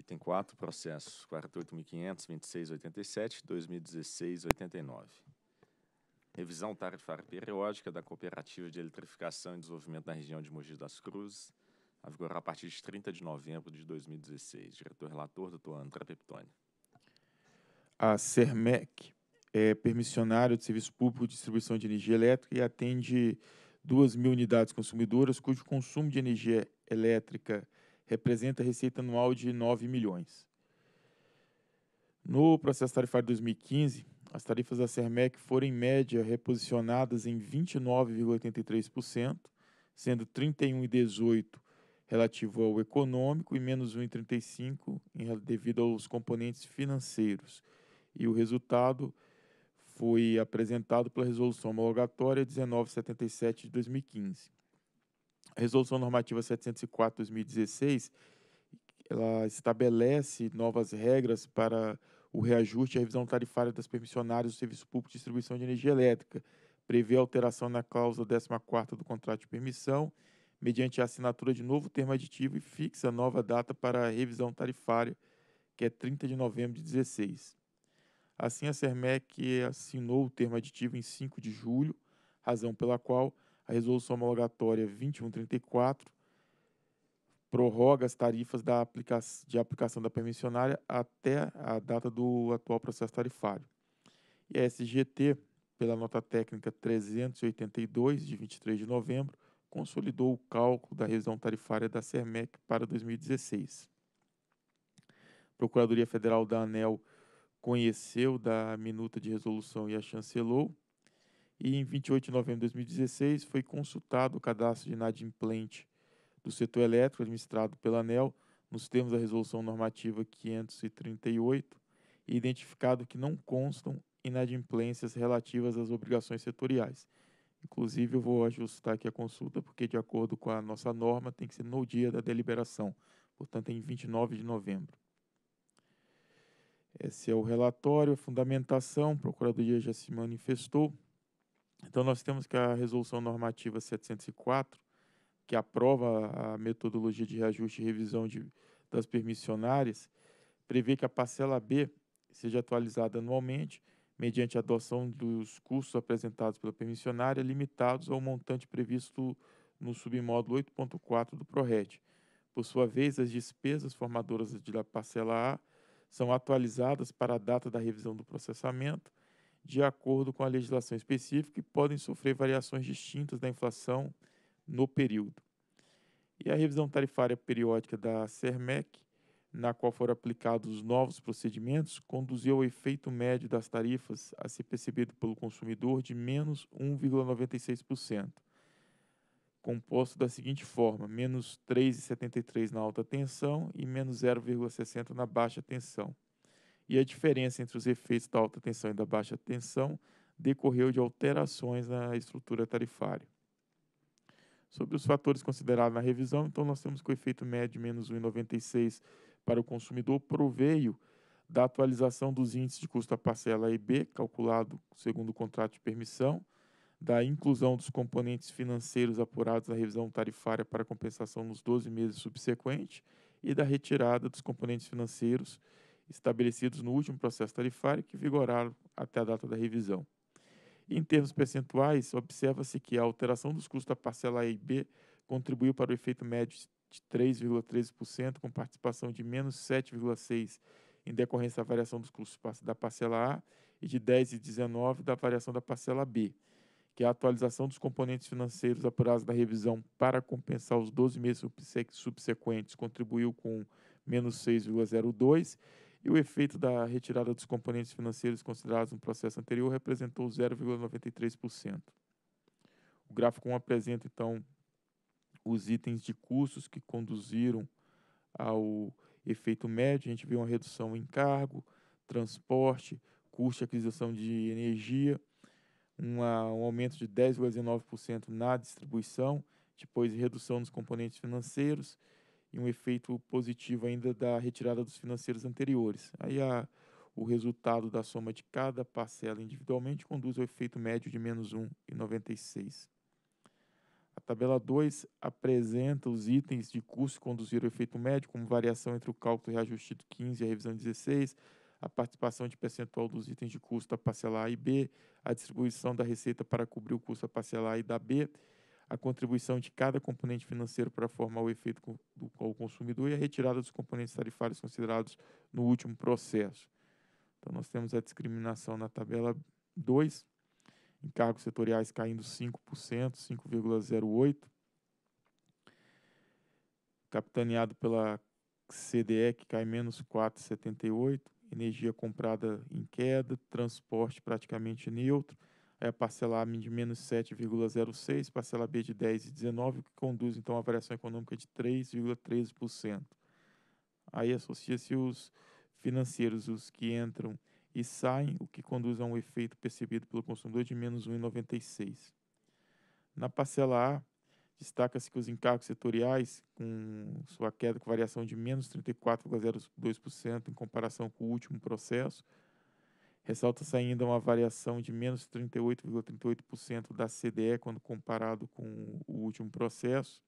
Item tem quatro processos, 48.500, 26.87, 2016.89. Revisão tarifária periódica da Cooperativa de Eletrificação e Desenvolvimento da região de Mogi das Cruzes, a vigorar a partir de 30 de novembro de 2016. Diretor-relator, doutor André Peptoni. A CERMEC é permissionário de serviço público de distribuição de energia elétrica e atende 2 mil unidades consumidoras, cujo consumo de energia elétrica representa receita anual de 9 milhões. No processo tarifário 2015, as tarifas da Cermec foram, em média, reposicionadas em 29,83%, sendo 31,18% relativo ao econômico e menos 1,35% devido aos componentes financeiros. E o resultado foi apresentado pela Resolução Homologatória 1977 de 2015. Resolução Normativa 704/2016, ela estabelece novas regras para o reajuste e a revisão tarifária das permissionárias do Serviço Público de Distribuição de Energia Elétrica, prevê alteração na cláusula 14 do contrato de permissão, mediante a assinatura de novo termo aditivo e fixa nova data para a revisão tarifária, que é 30 de novembro de 16. Assim, a CERMEC assinou o termo aditivo em 5 de julho, razão pela qual a resolução homologatória 2134 prorroga as tarifas da aplica de aplicação da permissionária até a data do atual processo tarifário. E a SGT, pela nota técnica 382, de 23 de novembro, consolidou o cálculo da revisão tarifária da Cermec para 2016. A Procuradoria Federal da ANEL conheceu da minuta de resolução e a chancelou e em 28 de novembro de 2016 foi consultado o cadastro de inadimplente do setor elétrico administrado pela ANEL, nos termos da Resolução Normativa 538, e identificado que não constam inadimplências relativas às obrigações setoriais. Inclusive, eu vou ajustar aqui a consulta, porque, de acordo com a nossa norma, tem que ser no dia da deliberação, portanto, em 29 de novembro. Esse é o relatório, a fundamentação, a Procuradoria já se manifestou. Então, nós temos que a Resolução Normativa 704, que aprova a metodologia de reajuste e revisão de, das permissionárias, prevê que a parcela B seja atualizada anualmente mediante a adoção dos custos apresentados pela permissionária limitados ao montante previsto no submódulo 8.4 do PRORED. Por sua vez, as despesas formadoras da parcela A são atualizadas para a data da revisão do processamento de acordo com a legislação específica e podem sofrer variações distintas da inflação no período. E a revisão tarifária periódica da Cermec, na qual foram aplicados os novos procedimentos, conduziu ao efeito médio das tarifas a ser percebido pelo consumidor de menos 1,96%, composto da seguinte forma: menos 3,73 na alta tensão e menos 0,60 na baixa tensão e a diferença entre os efeitos da alta tensão e da baixa tensão decorreu de alterações na estrutura tarifária. Sobre os fatores considerados na revisão, então nós temos que o efeito médio de menos 1,96 para o consumidor proveio da atualização dos índices de custo da parcela A e B, calculado segundo o contrato de permissão, da inclusão dos componentes financeiros apurados na revisão tarifária para compensação nos 12 meses subsequentes e da retirada dos componentes financeiros estabelecidos no último processo tarifário que vigoraram até a data da revisão. Em termos percentuais, observa-se que a alteração dos custos da parcela A e B contribuiu para o efeito médio de 3,13%, com participação de menos 7,6% em decorrência da variação dos custos da parcela A e de 10,19% da variação da parcela B, que é a atualização dos componentes financeiros apurados na revisão para compensar os 12 meses subsequentes contribuiu com menos 6,02% e o efeito da retirada dos componentes financeiros considerados no processo anterior representou 0,93%. O gráfico 1 apresenta, então, os itens de custos que conduziram ao efeito médio. A gente vê uma redução em cargo, transporte, custo de aquisição de energia, uma, um aumento de 10,19% na distribuição, depois redução nos componentes financeiros e um efeito positivo ainda da retirada dos financeiros anteriores. Aí a, o resultado da soma de cada parcela individualmente conduz ao efeito médio de menos 1,96. A tabela 2 apresenta os itens de custo que conduziram ao efeito médio, como variação entre o cálculo reajustido 15 e a revisão 16, a participação de percentual dos itens de custo da parcela A e B, a distribuição da receita para cobrir o custo da parcela A e da B, a contribuição de cada componente financeiro para formar o efeito do, ao consumidor e a retirada dos componentes tarifários considerados no último processo. Então, nós temos a discriminação na tabela 2, encargos setoriais caindo 5%, 5,08%, capitaneado pela CDE, que cai menos 4,78%, energia comprada em queda, transporte praticamente neutro, é, parcela A de menos 7,06, parcela B de 10,19, o que conduz então a variação econômica de 3,13%. Aí associa-se os financeiros, os que entram e saem, o que conduz a um efeito percebido pelo consumidor de menos 1,96. Na parcela A, destaca-se que os encargos setoriais, com sua queda com variação de menos 34,02% em comparação com o último processo, Ressalta-se ainda uma variação de menos 38,38% da CDE quando comparado com o último processo.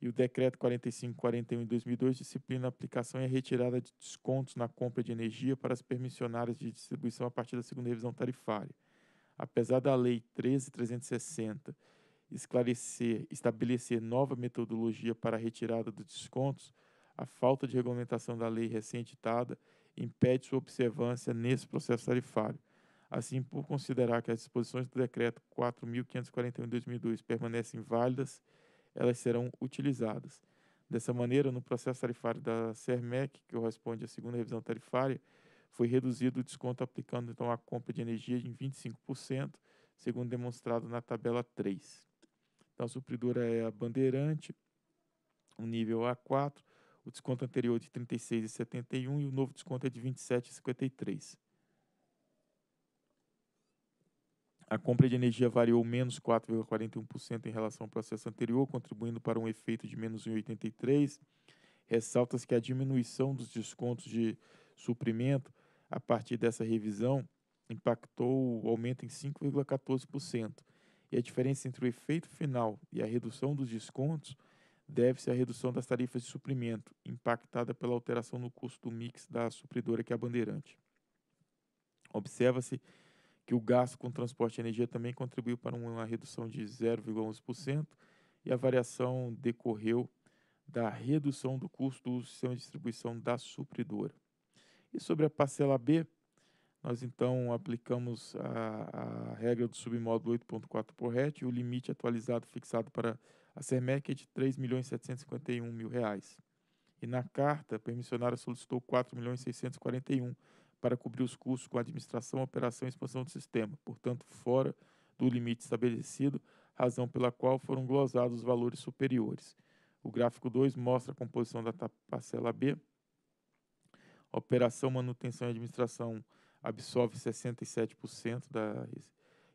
E o decreto 4541 de 2002 disciplina a aplicação e a retirada de descontos na compra de energia para as permissionárias de distribuição a partir da segunda revisão tarifária. Apesar da lei 13360 esclarecer, estabelecer nova metodologia para a retirada dos descontos, a falta de regulamentação da lei recém editada impede sua observância nesse processo tarifário. Assim, por considerar que as disposições do Decreto 4.541 de 2002 permanecem válidas, elas serão utilizadas. Dessa maneira, no processo tarifário da CERMEC, que corresponde à segunda revisão tarifária, foi reduzido o desconto aplicando então a compra de energia em 25%, segundo demonstrado na tabela 3. Então, a supridora é a Bandeirante, o nível A4, o desconto anterior de R$ 36,71 e o novo desconto é de R$ 27,53. A compra de energia variou menos 4,41% em relação ao processo anterior, contribuindo para um efeito de menos 1,83%. Ressalta-se que a diminuição dos descontos de suprimento a partir dessa revisão impactou o aumento em 5,14%. E a diferença entre o efeito final e a redução dos descontos deve-se à redução das tarifas de suprimento, impactada pela alteração no custo do mix da supridora que é a Bandeirante. Observa-se que o gasto com transporte e energia também contribuiu para uma redução de 0,11% e a variação decorreu da redução do custo do sistema de distribuição da supridora. E sobre a parcela B, nós então aplicamos a, a regra do submódulo 8.4 por RET e o limite atualizado fixado para a SERMEC é de R$ 3.751.000. E na carta, a permissionária solicitou R$ 4.641 para cobrir os custos com administração, operação e expansão do sistema, portanto, fora do limite estabelecido, razão pela qual foram glosados os valores superiores. O gráfico 2 mostra a composição da parcela B. Operação, manutenção e administração absorve 67% da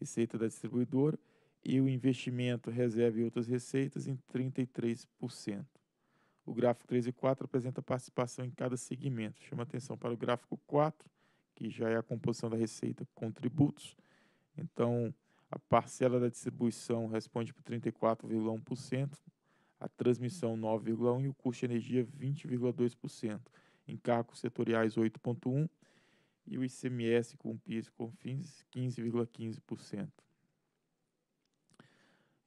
receita da distribuidora e o investimento, reserva e outras receitas em 33%. O gráfico 3 e 4 apresenta participação em cada segmento. Chama atenção para o gráfico 4, que já é a composição da receita com tributos. Então, a parcela da distribuição responde por 34,1%, a transmissão 9,1% e o custo de energia 20,2%. Encargos setoriais 8,1%, e o ICMS com PIS com fins 15,15%.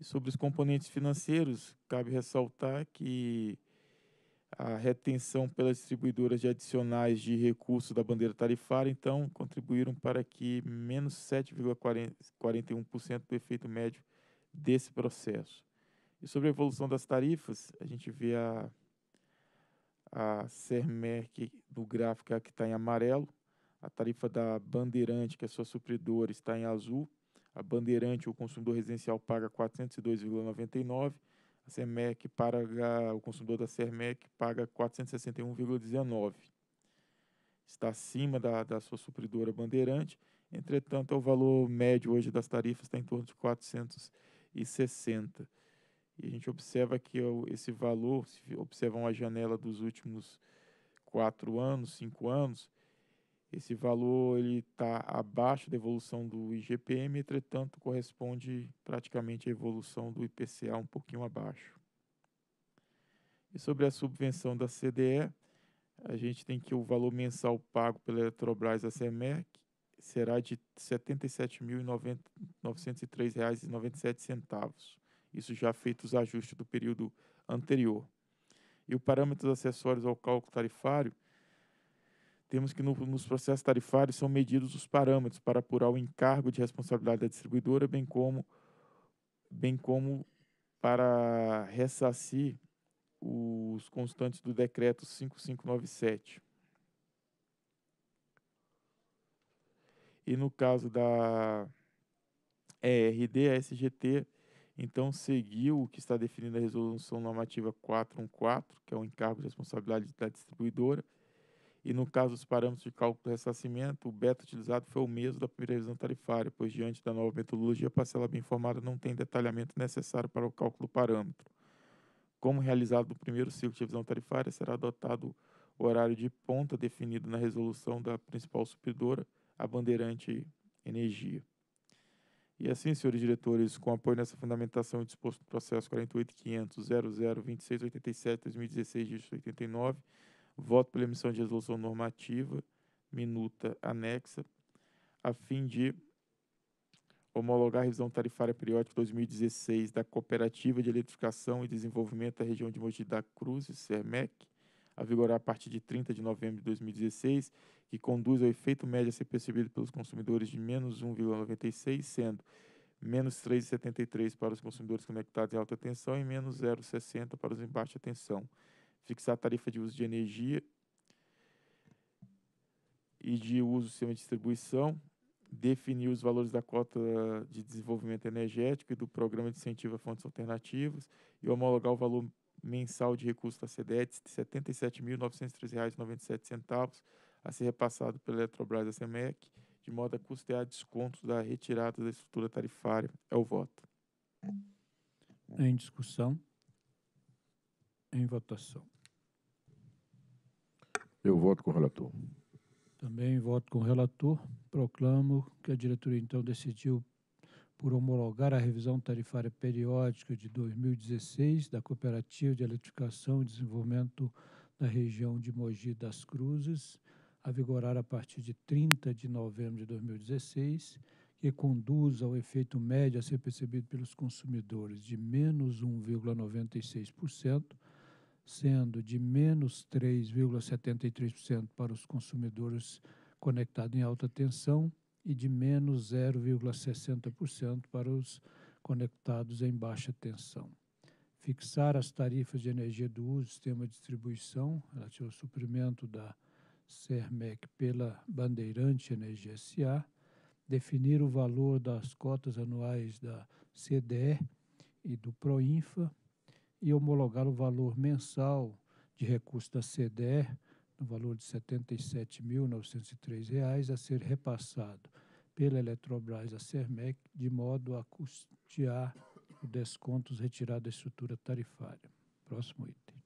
E sobre os componentes financeiros, cabe ressaltar que a retenção pelas distribuidoras de adicionais de recursos da bandeira tarifária, então, contribuíram para que menos 7,41% do efeito médio desse processo. E sobre a evolução das tarifas, a gente vê a, a CERMERC do gráfico que está em amarelo, a tarifa da Bandeirante, que é sua supridora, está em azul. A Bandeirante, o consumidor residencial, paga 402,99. A CEMEC paga, o consumidor da CEMEC paga 461,19. Está acima da, da sua supridora Bandeirante. Entretanto, é o valor médio hoje das tarifas está em torno de 460. E a gente observa que esse valor, se observam a janela dos últimos quatro anos, cinco anos, esse valor ele está abaixo da evolução do IGPM, entretanto corresponde praticamente à evolução do IPCA um pouquinho abaixo. E sobre a subvenção da CDE, a gente tem que o valor mensal pago pela Eletrobras à CEMEC será de R$ 77.903,97, isso já feitos os ajustes do período anterior. E o parâmetro dos acessórios ao cálculo tarifário temos que no, nos processos tarifários são medidos os parâmetros para apurar o encargo de responsabilidade da distribuidora, bem como, bem como para ressarcir os constantes do decreto 5597. E no caso da ERD, a SGT, então, seguiu o que está definido na Resolução Normativa 414, que é o encargo de responsabilidade da distribuidora, e no caso dos parâmetros de cálculo do ressarcimento, o beta utilizado foi o mesmo da primeira revisão tarifária, pois diante da nova metodologia, a parcela bem informada não tem detalhamento necessário para o cálculo do parâmetro. Como realizado no primeiro ciclo de revisão tarifária, será adotado o horário de ponta definido na resolução da principal supridora, a bandeirante energia. E assim, senhores diretores, com apoio nessa fundamentação disposto no processo 48.500.0026.87.2016, dígito 89, Voto pela emissão de resolução normativa, minuta anexa, a fim de homologar a revisão tarifária periódica 2016 da Cooperativa de Eletrificação e Desenvolvimento da Região de Mogi da Cruz, CERMEC, a vigorar a partir de 30 de novembro de 2016, que conduz ao efeito médio a ser percebido pelos consumidores de menos 1,96, sendo menos 3,73 para os consumidores conectados em alta tensão e menos 0,60 para os em baixa tensão fixar a tarifa de uso de energia e de uso do sistema de distribuição, definir os valores da cota de desenvolvimento energético e do programa de incentivo a fontes alternativas e homologar o valor mensal de recursos da Cedet de R$ 77.903,97 a ser repassado pela Eletrobras e a Cemec de modo a custear descontos da retirada da estrutura tarifária. É o voto. Em discussão. Em votação. Eu voto com o relator. Também voto com o relator. Proclamo que a diretoria então decidiu por homologar a revisão tarifária periódica de 2016 da Cooperativa de Eletrificação e Desenvolvimento da região de Mogi das Cruzes, a vigorar a partir de 30 de novembro de 2016, que conduz ao efeito médio a ser percebido pelos consumidores de menos 1,96% sendo de menos 3,73% para os consumidores conectados em alta tensão e de menos 0,60% para os conectados em baixa tensão. Fixar as tarifas de energia do uso do sistema de distribuição, relativo ao suprimento da CERMEC pela Bandeirante Energia SA, definir o valor das cotas anuais da CDE e do PROINFA, e homologar o valor mensal de recurso da CDE, no valor de R$ 77.903, a ser repassado pela Eletrobras à CERMEC, de modo a custear os descontos retirados da estrutura tarifária. Próximo item.